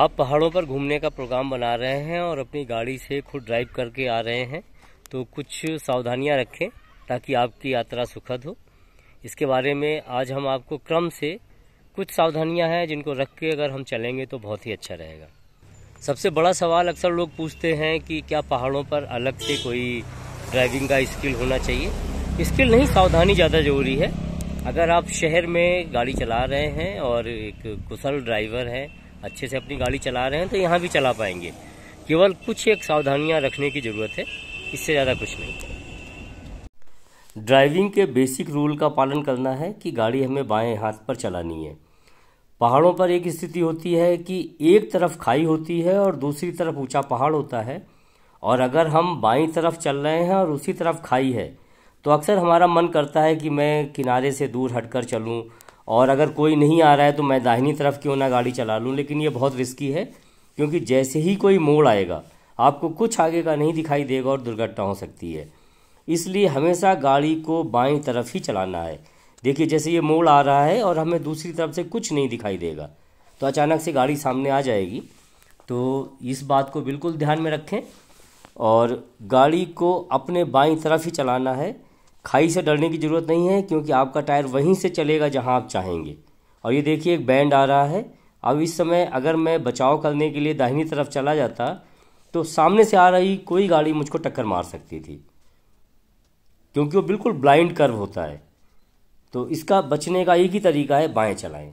आप पहाड़ों पर घूमने का प्रोग्राम बना रहे हैं और अपनी गाड़ी से खुद ड्राइव करके आ रहे हैं तो कुछ सावधानियां रखें ताकि आपकी यात्रा सुखद हो इसके बारे में आज हम आपको क्रम से कुछ सावधानियां हैं जिनको रख के अगर हम चलेंगे तो बहुत ही अच्छा रहेगा सबसे बड़ा सवाल अक्सर लोग पूछते हैं कि क्या पहाड़ों पर अलग से कोई ड्राइविंग का स्किल होना चाहिए स्किल नहीं सावधानी ज़्यादा ज़रूरी है अगर आप शहर में गाड़ी चला रहे हैं और एक कुशल ड्राइवर हैं अच्छे से अपनी गाड़ी चला रहे हैं तो यहाँ भी चला पाएंगे केवल कुछ एक सावधानियाँ रखने की ज़रूरत है इससे ज़्यादा कुछ नहीं ड्राइविंग के बेसिक रूल का पालन करना है कि गाड़ी हमें बाएं हाथ पर चलानी है पहाड़ों पर एक स्थिति होती है कि एक तरफ खाई होती है और दूसरी तरफ ऊंचा पहाड़ होता है और अगर हम बाईं तरफ चल रहे हैं और उसी तरफ खाई है तो अक्सर हमारा मन करता है कि मैं किनारे से दूर हटकर चलूं और अगर कोई नहीं आ रहा है तो मैं दाहिनी तरफ क्यों ना गाड़ी चला लूँ लेकिन ये बहुत रिस्की है क्योंकि जैसे ही कोई मोड़ आएगा आपको कुछ आगे का नहीं दिखाई देगा और दुर्घटना हो सकती है इसलिए हमेशा गाड़ी को बाई तरफ ही चलाना है देखिए जैसे ये मोड़ आ रहा है और हमें दूसरी तरफ से कुछ नहीं दिखाई देगा तो अचानक से गाड़ी सामने आ जाएगी तो इस बात को बिल्कुल ध्यान में रखें और गाड़ी को अपने बाई तरफ ही चलाना है खाई से डरने की ज़रूरत नहीं है क्योंकि आपका टायर वहीं से चलेगा जहां आप चाहेंगे और ये देखिए एक बैंड आ रहा है अब इस समय अगर मैं बचाव करने के लिए दाहिनी तरफ चला जाता तो सामने से आ रही कोई गाड़ी मुझको टक्कर मार सकती थी क्योंकि वो बिल्कुल ब्लाइंड कर्व होता है तो इसका बचने का एक ही तरीका है बाएं चलाएं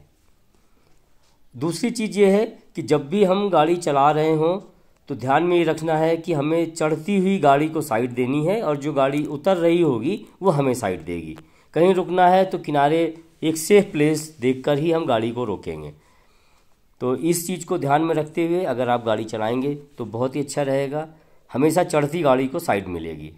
दूसरी चीज़ ये है कि जब भी हम गाड़ी चला रहे हों तो ध्यान में ये रखना है कि हमें चढ़ती हुई गाड़ी को साइड देनी है और जो गाड़ी उतर रही होगी वो हमें साइड देगी कहीं रुकना है तो किनारे एक सेफ प्लेस देखकर ही हम गाड़ी को रोकेंगे तो इस चीज़ को ध्यान में रखते हुए अगर आप गाड़ी चलाएंगे तो बहुत ही अच्छा रहेगा हमेशा चढ़ती गाड़ी को साइड मिलेगी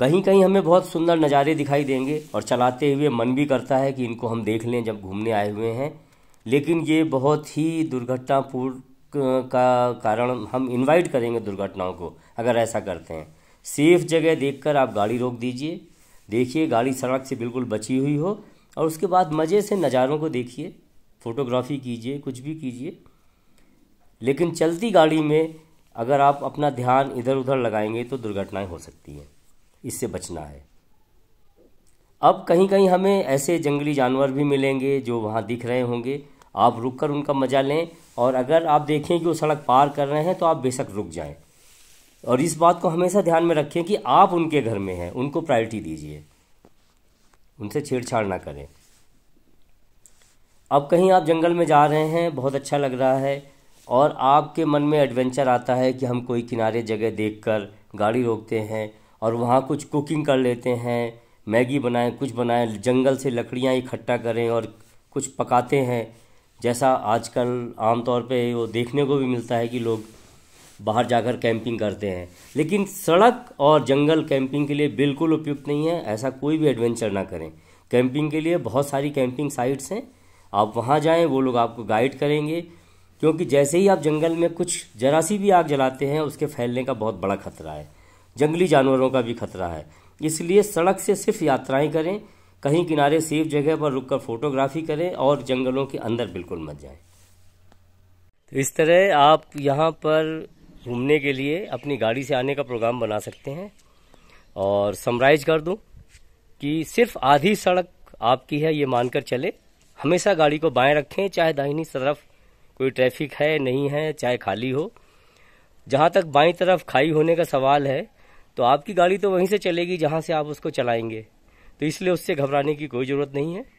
कहीं कहीं हमें बहुत सुंदर नज़ारे दिखाई देंगे और चलाते हुए मन भी करता है कि इनको हम देख लें जब घूमने आए हुए हैं लेकिन ये बहुत ही दुर्घटनापूर्ण का कारण हम इनवाइट करेंगे दुर्घटनाओं को अगर ऐसा करते हैं सेफ जगह देखकर आप गाड़ी रोक दीजिए देखिए गाड़ी सड़क से बिल्कुल बची हुई हो और उसके बाद मज़े से नज़ारों को देखिए फ़ोटोग्राफी कीजिए कुछ भी कीजिए लेकिन चलती गाड़ी में अगर आप अपना ध्यान इधर उधर लगाएंगे तो दुर्घटनाएं हो सकती हैं इससे बचना है अब कहीं कहीं हमें ऐसे जंगली जानवर भी मिलेंगे जो वहाँ दिख रहे होंगे आप रुक कर उनका मज़ा लें और अगर आप देखें कि वो सड़क पार कर रहे हैं तो आप बेशक रुक जाएं और इस बात को हमेशा ध्यान में रखें कि आप उनके घर में हैं उनको प्रायोरिटी दीजिए उनसे छेड़छाड़ ना करें अब कहीं आप जंगल में जा रहे हैं बहुत अच्छा लग रहा है और आपके मन में एडवेंचर आता है कि हम कोई किनारे जगह देखकर गाड़ी रोकते हैं और वहाँ कुछ कुकिंग कर लेते हैं मैगी बनाएं कुछ बनाएं जंगल से लकड़ियाँ इकट्ठा करें और कुछ पकाते हैं जैसा आजकल आमतौर पे वो देखने को भी मिलता है कि लोग बाहर जाकर कैंपिंग करते हैं लेकिन सड़क और जंगल कैंपिंग के लिए बिल्कुल उपयुक्त नहीं है ऐसा कोई भी एडवेंचर ना करें कैंपिंग के लिए बहुत सारी कैंपिंग साइट्स हैं आप वहाँ जाएँ वो लोग आपको गाइड करेंगे क्योंकि जैसे ही आप जंगल में कुछ जरा सी भी आग जलाते हैं उसके फैलने का बहुत बड़ा खतरा है जंगली जानवरों का भी खतरा है इसलिए सड़क से सिर्फ यात्राएं करें कहीं किनारे सेफ जगह पर रुककर फोटोग्राफी करें और जंगलों के अंदर बिल्कुल मत जाएं तो इस तरह आप यहाँ पर घूमने के लिए अपनी गाड़ी से आने का प्रोग्राम बना सकते हैं और समराइज कर दूँ कि सिर्फ आधी सड़क आपकी है ये मानकर चले हमेशा गाड़ी को बाएं रखें चाहे दाहिनी तरफ कोई ट्रैफिक है नहीं है चाहे खाली हो जहाँ तक बाई तरफ खाई होने का सवाल है तो आपकी गाड़ी तो वहीं से चलेगी जहाँ से आप उसको चलाएंगे तो इसलिए उससे घबराने की कोई ज़रूरत नहीं है